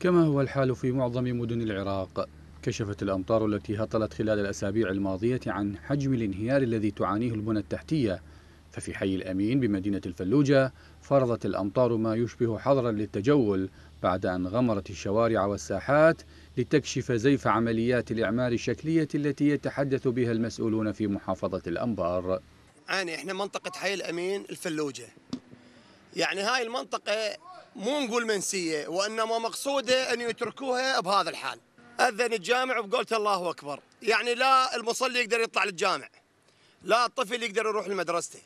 كما هو الحال في معظم مدن العراق كشفت الأمطار التي هطلت خلال الأسابيع الماضية عن حجم الانهيار الذي تعانيه البنى التحتية ففي حي الأمين بمدينة الفلوجة فرضت الأمطار ما يشبه حظرا للتجول بعد أن غمرت الشوارع والساحات لتكشف زيف عمليات الإعمار الشكلية التي يتحدث بها المسؤولون في محافظة الأنبار يعني إحنا منطقة حي الأمين الفلوجة يعني هاي المنطقة مو نقول منسيه وانما مقصوده ان يتركوها بهذا الحال اذن الجامع وقلت الله اكبر يعني لا المصلي يقدر يطلع للجامع لا الطفل يقدر يروح لمدرسته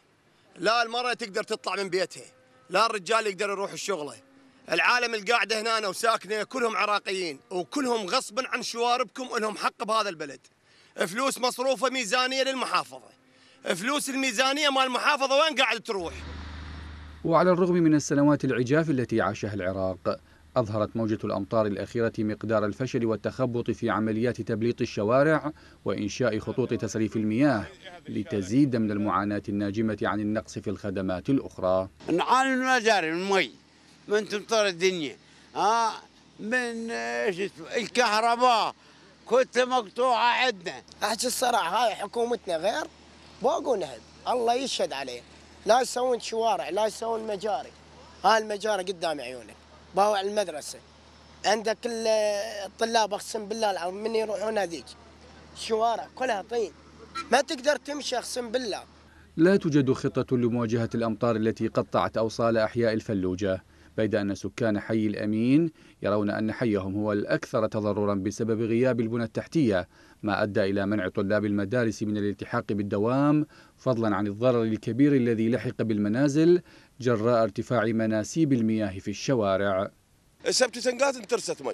لا المراه تقدر تطلع من بيتها لا الرجال يقدر يروح الشغله. العالم القاعده هنا وساكنه كلهم عراقيين وكلهم غصبا عن شواربكم لهم حق بهذا البلد فلوس مصروفه ميزانيه للمحافظه فلوس الميزانيه مال المحافظه وين قاعد تروح وعلى الرغم من السنوات العجاف التي عاشها العراق أظهرت موجة الأمطار الأخيرة مقدار الفشل والتخبط في عمليات تبليط الشوارع وإنشاء خطوط تسريف المياه لتزيد من المعاناة الناجمة عن النقص في الخدمات الأخرى نعاني من مجاري من المي من تمطر الدنيا آه من الكهرباء كنت مقطوعة عندنا أحكي الصراحة هاي حكومتنا غير بوقوا نهد الله يشهد عليه لا يسوون شوارع لا يسوون مجاري هاي المجاري قدام عيونك باوع المدرسة عندك الطلاب أقسم بالله العظيم من يروحون هذيك شوارع كلها طين ما تقدر تمشي أقسم بالله لا توجد خطة لمواجهة الأمطار التي قطعت أوصال أحياء الفلوجة بيد أن سكان حي الأمين يرون أن حيهم هو الأكثر تضررا بسبب غياب البنى التحتية ما أدى إلى منع طلاب المدارس من الالتحاق بالدوام فضلا عن الضرر الكبير الذي لحق بالمنازل جراء ارتفاع مناسيب المياه في الشوارع السبت تنقات انترست مي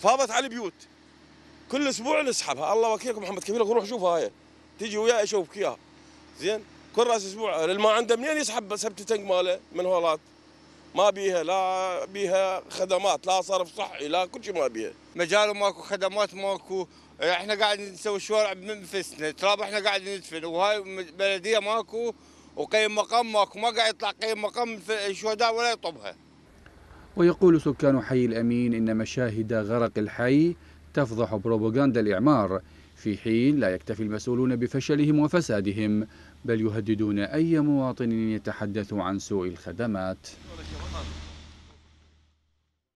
فاضت على البيوت كل اسبوع نسحبها الله وكيلكم محمد كفيلك روح شوفها هاي تيجي وياي اشوفك اياها زين كل راس اسبوع اللي ما عنده منين يسحب سبت تنق ماله من هولات ما بيها لا بيها خدمات لا صرف صحي لا كل شيء ما بيها مجال ماكو خدمات ماكو اه، احنا قاعدين نسوي شوارع بنفسنا تراب احنا قاعدين ندفن وهاي بلديه ماكو وقيم مقام ماكو ما قاعد يطلع قيم مقام الشهداء ولا يطبها ويقول سكان حي الأمين إن مشاهد غرق الحي تفضح بروباغندا الإعمار في حين لا يكتفي المسؤولون بفشلهم وفسادهم بل يهددون أي مواطن يتحدث عن سوء الخدمات